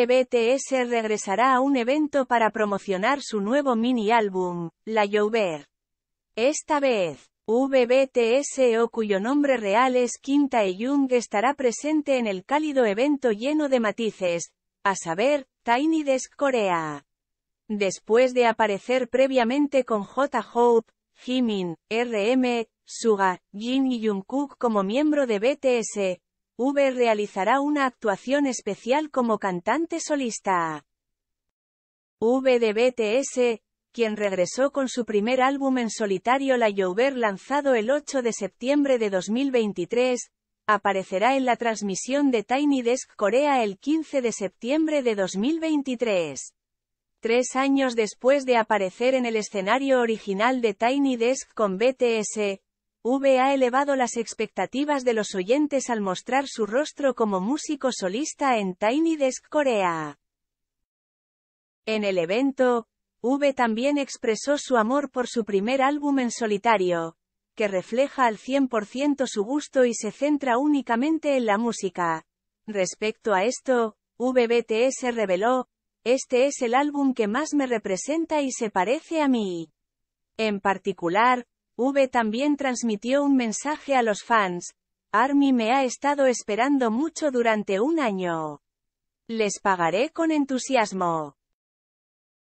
BTS regresará a un evento para promocionar su nuevo mini álbum, La Llover. Esta vez, VBTS o cuyo nombre real es Kim y jung estará presente en el cálido evento lleno de matices, a saber, Tiny Desk Corea. Después de aparecer previamente con J. Hope, Jimin, RM, Suga, Jin y Jungkook como miembro de BTS, V realizará una actuación especial como cantante solista. V de BTS, quien regresó con su primer álbum en solitario La Youver lanzado el 8 de septiembre de 2023, aparecerá en la transmisión de Tiny Desk Corea el 15 de septiembre de 2023. Tres años después de aparecer en el escenario original de Tiny Desk con BTS, V ha elevado las expectativas de los oyentes al mostrar su rostro como músico solista en Tiny Desk Corea. En el evento, V también expresó su amor por su primer álbum en solitario, que refleja al 100% su gusto y se centra únicamente en la música. Respecto a esto, VBTS reveló, este es el álbum que más me representa y se parece a mí. En particular, V también transmitió un mensaje a los fans, Army me ha estado esperando mucho durante un año. Les pagaré con entusiasmo.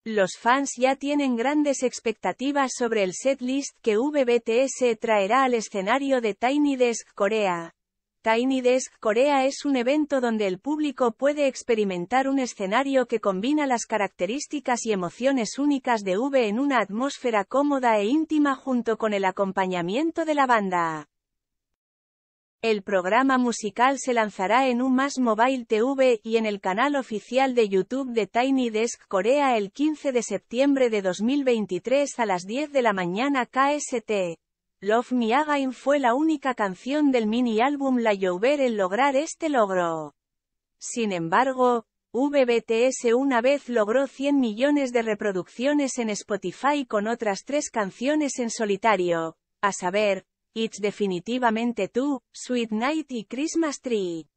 Los fans ya tienen grandes expectativas sobre el setlist que VBTS traerá al escenario de Tiny Desk Corea. Tiny Desk Corea es un evento donde el público puede experimentar un escenario que combina las características y emociones únicas de V en una atmósfera cómoda e íntima junto con el acompañamiento de la banda. El programa musical se lanzará en más Mobile TV y en el canal oficial de YouTube de Tiny Desk Corea el 15 de septiembre de 2023 a las 10 de la mañana KST. Love Me Again em fue la única canción del mini álbum La Llover en lograr este logro. Sin embargo, VBTS una vez logró 100 millones de reproducciones en Spotify con otras tres canciones en solitario, a saber, It's Definitivamente Tú, Sweet Night y Christmas Tree.